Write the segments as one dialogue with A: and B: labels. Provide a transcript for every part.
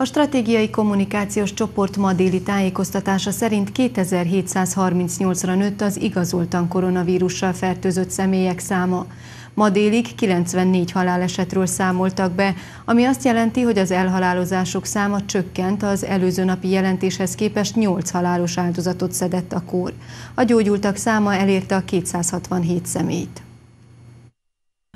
A: A stratégiai kommunikációs csoport ma déli tájékoztatása szerint 2738-ra nőtt az igazoltan koronavírussal fertőzött személyek száma. Ma délig 94 halálesetről számoltak be, ami azt jelenti, hogy az elhalálozások száma csökkent az előző napi jelentéshez képest 8 halálos áldozatot szedett a kór. A gyógyultak száma elérte a 267 személyt.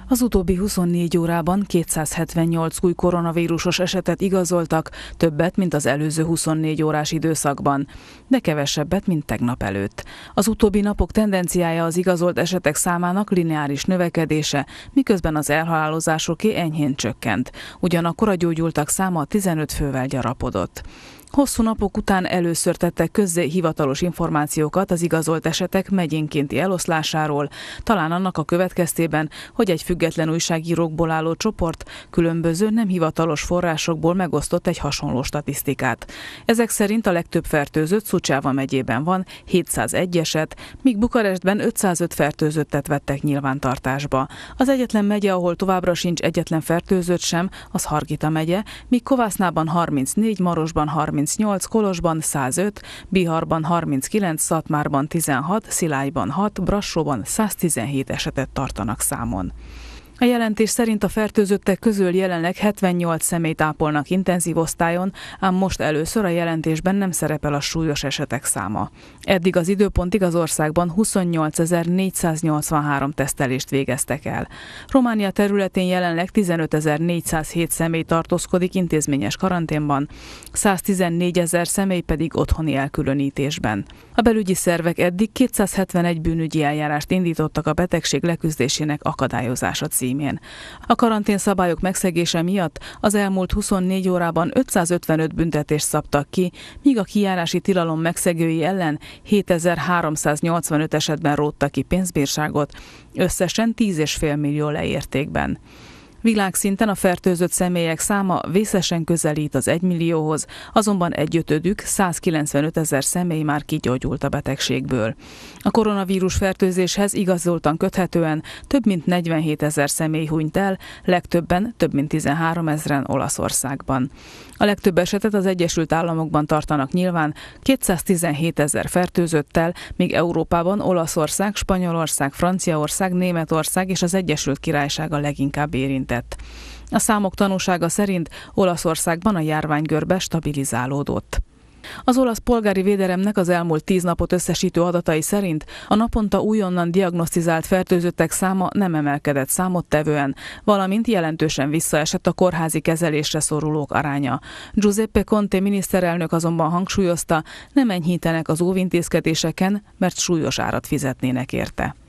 B: Az utóbbi 24 órában 278 új koronavírusos esetet igazoltak, többet, mint az előző 24 órás időszakban, de kevesebbet, mint tegnap előtt. Az utóbbi napok tendenciája az igazolt esetek számának lineáris növekedése, miközben az elhalálozásoké enyhén csökkent. Ugyanakkor a gyógyultak száma 15 fővel gyarapodott. Hosszú napok után először tettek közzé hivatalos információkat az igazolt esetek megyénkénti eloszlásáról, talán annak a következtében, hogy egy független újságírókból álló csoport különböző nem hivatalos forrásokból megosztott egy hasonló statisztikát. Ezek szerint a legtöbb fertőzött Szucsáva megyében van, 701 eset, míg Bukarestben 505 fertőzöttet vettek nyilvántartásba. Az egyetlen megye, ahol továbbra sincs egyetlen fertőzött sem, az Hargita megye, míg Kovásznában 34, Marosban 30 38, Kolosban 105, Biharban 39, Szatmárban 16, Szilájban 6, Brassóban 117 esetet tartanak számon. A jelentés szerint a fertőzöttek közül jelenleg 78 szemét ápolnak intenzív osztályon, ám most először a jelentésben nem szerepel a súlyos esetek száma. Eddig az időpontig az országban 28.483 tesztelést végeztek el. Románia területén jelenleg 15.407 személy tartózkodik intézményes karanténban, 114 személy pedig otthoni elkülönítésben. A belügyi szervek eddig 271 bűnügyi eljárást indítottak a betegség leküzdésének akadályozása címén címén. A karantén szabályok megszegése miatt az elmúlt 24 órában 555 büntetést szabtak ki, míg a kijárási tilalom megszegői ellen 7385 esetben róttak ki pénzbírságot, összesen 10,5 millió leértékben. Világszinten a fertőzött személyek száma vészesen közelít az 1 millióhoz, azonban egyötödük 195 ezer személy már kigyógyult a betegségből. A koronavírus fertőzéshez igazoltan köthetően több mint 47 ezer személy hunyt el, legtöbben több mint 13 ezeren Olaszországban. A legtöbb esetet az Egyesült Államokban tartanak nyilván 217 ezer fertőzöttel, míg Európában Olaszország, Spanyolország, Franciaország, Németország és az Egyesült Királyság a leginkább érintett érintett. A számok tanúsága szerint Olaszországban a járványgörbe stabilizálódott. Az olasz polgári védelemnek az elmúlt tíz napot összesítő adatai szerint a naponta újonnan diagnosztizált fertőzöttek száma nem emelkedett számottevően, valamint jelentősen visszaesett a kórházi kezelésre szorulók aránya. Giuseppe Conte miniszterelnök azonban hangsúlyozta, nem enyhítenek az óvintézkedéseken, mert súlyos árat fizetnének érte.